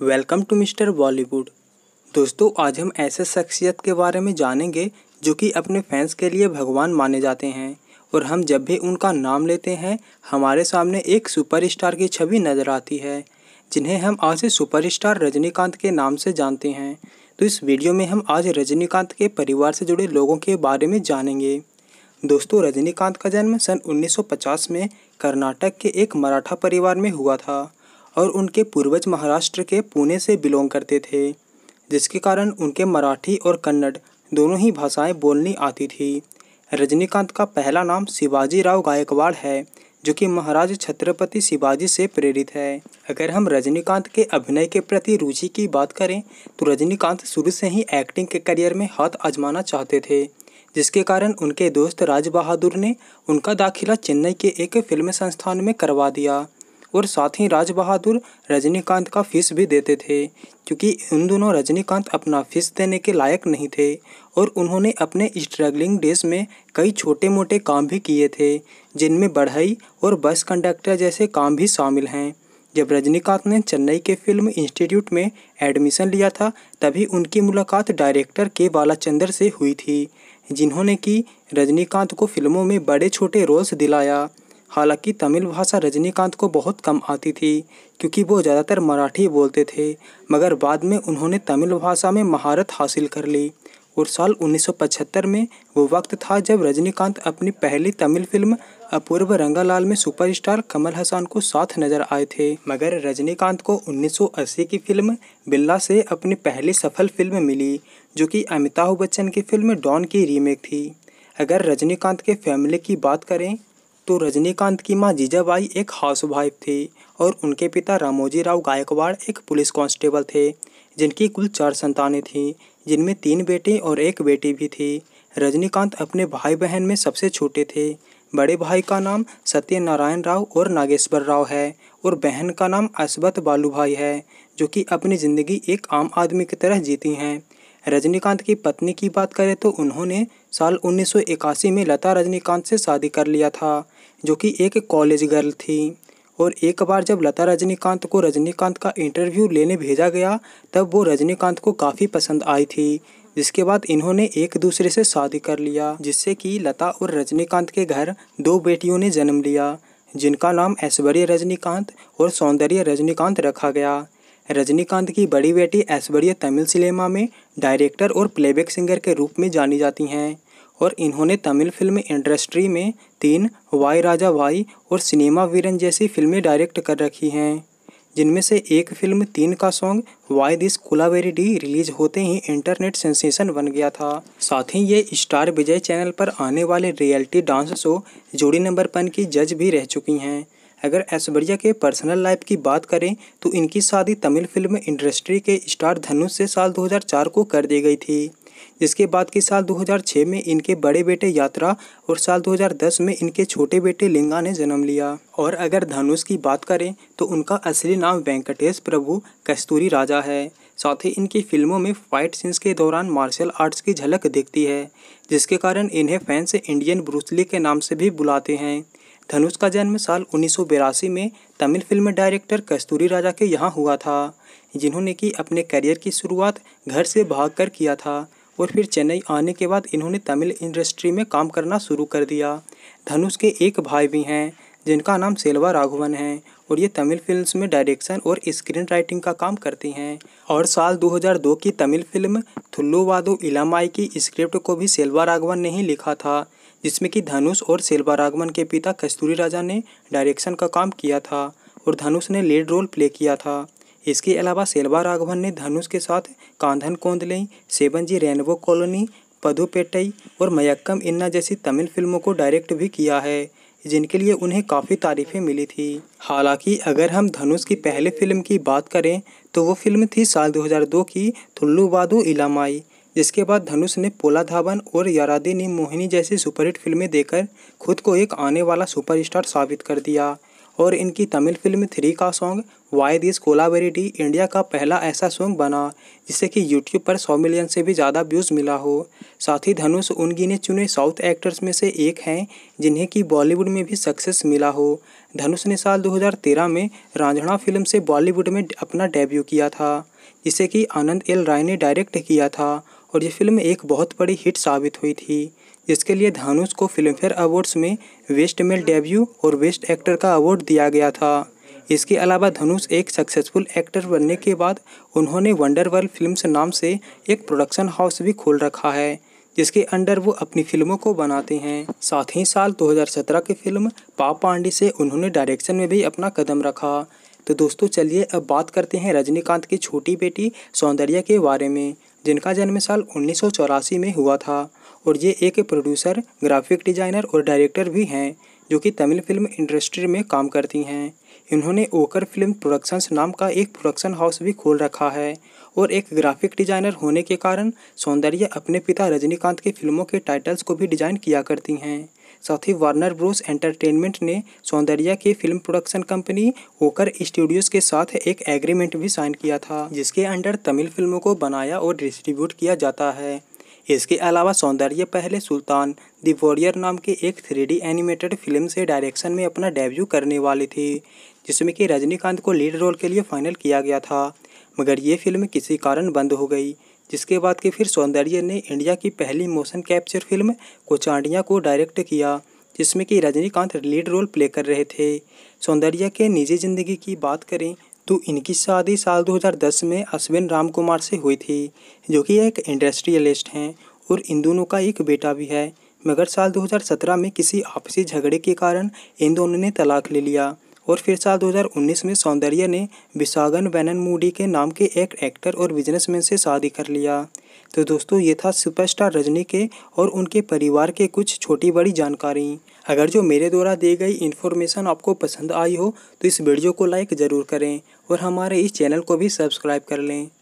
welcome to mister Bollywood दोस्तों आज हम ऐसे शख्सियत के बारे में जानेंगे जो कि अपने फैंस के लिए भगवान माने जाते हैं और हम जब भी उनका नाम लेते हैं हमारे सामने एक सुपरस्टार की छवि नज़र आती है जिन्हें हम आज सुपरस्टार रजनीकांत के नाम से जानते हैं तो इस वीडियो में हम आज रजनीकांत के परिवार से जुड़े लोगों के बारे में जानेंगे दोस्तों रजनीकांत का जन्म सन 1950 में कर्नाटक के एक मराठा परिवार में हुआ था और उनके पूर्वज महाराष्ट्र के पुणे से बिलोंग करते थे जिसके कारण उनके मराठी और कन्नड़ दोनों ही भाषाएं बोलनी आती थी रजनीकांत का पहला नाम शिवाजी राव गायकवाड़ है जो कि महाराज छत्रपति शिवाजी से प्रेरित है अगर हम रजनीकांत के अभिनय के प्रति रुचि की बात करें तो रजनीकांत शुरू से ही एक्टिंग के करियर में हाथ आजमाना चाहते थे जिसके कारण उनके दोस्त राज बहादुर ने उनका दाखिला चेन्नई के एक फिल्म संस्थान में करवा दिया और साथ ही राज बहादुर रजनीकांत का फीस भी देते थे क्योंकि उन दोनों रजनीकांत अपना फीस देने के लायक नहीं थे और उन्होंने अपने स्ट्रगलिंग डेज में कई छोटे मोटे काम भी किए थे जिनमें बढ़ई और बस कंडक्टर जैसे काम भी शामिल हैं जब रजनीकांत ने चेन्नई के फिल्म इंस्टीट्यूट में एडमिशन लिया था तभी उनकी मुलाकात डायरेक्टर के बालाचंद्र से हुई थी जिन्होंने कि रजनीकांत को फिल्मों में बड़े छोटे रोल्स दिलाया हालांकि तमिल भाषा रजनीकांत को बहुत कम आती थी क्योंकि वो ज़्यादातर मराठी बोलते थे मगर बाद में उन्होंने तमिल भाषा में महारत हासिल कर ली और साल 1975 में वो वक्त था जब रजनीकांत अपनी पहली तमिल फिल्म अपूर्व रंगालाल में सुपरस्टार कमल हसन को साथ नजर आए थे मगर रजनीकांत को 1980 की फिल्म बिल्ला से अपनी पहली सफल फिल्म मिली जो कि अमिताभ बच्चन की फिल्म डॉन की रीमेक थी अगर रजनीकांत के फैमिली की बात करें तो रजनीकांत की मां जीजाबाई एक हाउस वाइफ थी और उनके पिता रामोजी राव गायकवाड़ एक पुलिस कांस्टेबल थे जिनकी कुल चार संतानें थीं जिनमें तीन बेटे और एक बेटी भी थी रजनीकांत अपने भाई बहन में सबसे छोटे थे बड़े भाई का नाम सत्यनारायण राव और नागेश्वर राव है और बहन का नाम असबत बालू भाई है जो कि अपनी ज़िंदगी एक आम आदमी की तरह जीती हैं रजनीकांत की पत्नी की बात करें तो उन्होंने साल 1981 में लता रजनीकांत से शादी कर लिया था जो कि एक कॉलेज गर्ल थी और एक बार जब लता रजनीकांत को रजनीकांत का इंटरव्यू लेने भेजा गया तब वो रजनीकांत को काफ़ी पसंद आई थी जिसके बाद इन्होंने एक दूसरे से शादी कर लिया जिससे कि लता और रजनीकांत के घर दो बेटियों ने जन्म लिया जिनका नाम ऐश्वर्य रजनीकांत और सौंदर्य रजनीकांत रखा गया रजनीकांत की बड़ी बेटी ऐश्वर्य तमिल सिनेमा में डायरेक्टर और प्लेबैक सिंगर के रूप में जानी जाती हैं और इन्होंने तमिल फिल्म इंडस्ट्री में तीन वाई राजा वाई और सिनेमा वीरन जैसी फिल्में डायरेक्ट कर रखी हैं जिनमें से एक फिल्म तीन का song why this Kolaveri Di release होते ही इंटरनेट सेंसेशन बन गया था साथ ही ये स्टार विजय चैनल पर आने वाले reality dance show Jodi number one की जज भी रह चुकी हैं अगर ऐश्वर्या के पर्सनल लाइफ की बात करें तो इनकी शादी तमिल फिल्म इंडस्ट्री के स्टार धनुष से साल 2004 को कर दी गई थी जिसके बाद कि साल 2006 में इनके बड़े बेटे यात्रा और साल 2010 में इनके छोटे बेटे लिंगा ने जन्म लिया और अगर धनुष की बात करें तो उनका असली नाम वेंकटेश प्रभु कस्तूरी राजा है साथ ही इनकी फिल्मों में फाइट सीन्स के दौरान मार्शल आर्ट्स की झलक दिखती है जिसके कारण इन्हें फैंस इंडियन ब्रूसली के नाम से भी बुलाते हैं धनुष का जन्म साल उन्नीस में तमिल फिल्म डायरेक्टर कस्तूरी राजा के यहाँ हुआ था जिन्होंने कि अपने करियर की शुरुआत घर से भागकर किया था और फिर चेन्नई आने के बाद इन्होंने तमिल इंडस्ट्री में काम करना शुरू कर दिया धनुष के एक भाई भी हैं जिनका नाम सेल्वा राघवन है और ये तमिल फिल्म्स में डायरेक्शन और स्क्रीन राइटिंग का काम करती हैं और साल 2002 की तमिल फिल्म थुल्लुवादो इलामाई की स्क्रिप्ट को भी सेल्वा राघवन ने ही लिखा था जिसमें कि धनुष और सेल्वा राघवन के पिता कस्तूरी राजा ने डायरेक्शन का काम किया था और धनुष ने लीड रोल प्ले किया था इसके अलावा सेलवा राघवन ने धनुष के साथ कांधन कोंदलई सेवनजी रेनबो कॉलोनी पदुपेटई और मयक्कम इन्ना जैसी तमिल फिल्मों को डायरेक्ट भी किया है जिनके लिए उन्हें काफ़ी तारीफ़ें मिली थी हालांकि अगर हम धनुष की पहले फिल्म की बात करें तो वो फिल्म थी साल 2002 की थुल्लू बादू इलामाई जिसके बाद धनुष ने पोला धावन और यारादी ने मोहिनी जैसी सुपरहिट फिल्में देकर खुद को एक आने वाला सुपरस्टार साबित कर दिया और इनकी तमिल फिल्म थ्री का song why this Kolaveri Di India का पहला ऐसा सॉन्ग बना जिससे कि यूट्यूब पर सौ मिलियन से भी ज़्यादा व्यूज़ मिला हो साथ ही धनुष उन गिने चुने साउथ एक्टर्स में से एक हैं जिन्हें कि बॉलीवुड में भी सक्सेस मिला हो धनुष ने साल 2013 में रांझणा फिल्म से बॉलीवुड में अपना डेब्यू किया था जिसे कि आनंद एल राय ने डायरेक्ट किया था और ये फिल्म एक बहुत बड़ी हिट साबित हुई थी इसके लिए धानुष को फिल्मफेयर अवार्ड्स में वेस्ट मेल डेब्यू और वेस्ट एक्टर का अवार्ड दिया गया था इसके अलावा धनुष एक सक्सेसफुल एक्टर बनने के बाद उन्होंने वंडर वर्ल्ड फिल्म नाम से एक प्रोडक्शन हाउस भी खोल रखा है जिसके अंडर वो अपनी फिल्मों को बनाते हैं साथ ही साल 2017 की फिल्म पाप पांडे से उन्होंने डायरेक्शन में भी अपना कदम रखा तो दोस्तों चलिए अब बात करते हैं रजनीकांत की छोटी बेटी सौंदर्या के बारे में जिनका जन्म साल उन्नीस में हुआ था और ये एक प्रोड्यूसर ग्राफिक डिज़ाइनर और डायरेक्टर भी हैं जो कि तमिल फिल्म इंडस्ट्री में काम करती हैं इन्होंने ओकर फिल्म प्रोडक्शंस नाम का एक प्रोडक्शन हाउस भी खोल रखा है और एक ग्राफिक डिज़ाइनर होने के कारण सौंदर्य अपने पिता रजनीकांत की फिल्मों के टाइटल्स को भी डिज़ाइन किया करती हैं साथ ही वार्नर ब्रोस एंटरटेनमेंट ने सौंदर्या की film production company Ocher studios के साथ एक एग्रीमेंट भी साइन किया था जिसके अंडर तमिल फिल्मों को बनाया और डिस्ट्रीब्यूट किया जाता है इसके अलावा सौंदर्य पहले सुल्तान द वॉरियर नाम के एक थ्री एनिमेटेड फिल्म से डायरेक्शन में अपना डेब्यू करने वाली थी जिसमें कि रजनीकांत को लीड रोल के लिए फाइनल किया गया था मगर ये फिल्म किसी कारण बंद हो गई जिसके बाद कि फिर सौंदर्य ने इंडिया की पहली मोशन कैप्चर फिल्म कोचांडिया को डायरेक्ट किया जिसमें कि रजनीकांत लीड रोल प्ले कर रहे थे सौंदर्य के निजी ज़िंदगी की बात करें तो इनकी शादी साल 2010 में अश्विन राम कुमार से हुई थी जो कि एक इंडस्ट्रियलिस्ट हैं और इन दोनों का एक बेटा भी है मगर साल 2017 में किसी आपसी झगड़े के कारण इन दोनों ने तलाक ले लिया और फिर साल 2019 में सौंदर्य ने विशागन वैनन मूडी के नाम के एक एक्टर और बिजनेसमैन से शादी कर लिया तो दोस्तों ये था सुपरस्टार रजनी के और उनके परिवार के कुछ छोटी बड़ी जानकारी अगर जो मेरे द्वारा दी गई इन्फॉर्मेशन आपको पसंद आई हो तो इस वीडियो को लाइक ज़रूर करें और हमारे इस चैनल को भी सब्सक्राइब कर लें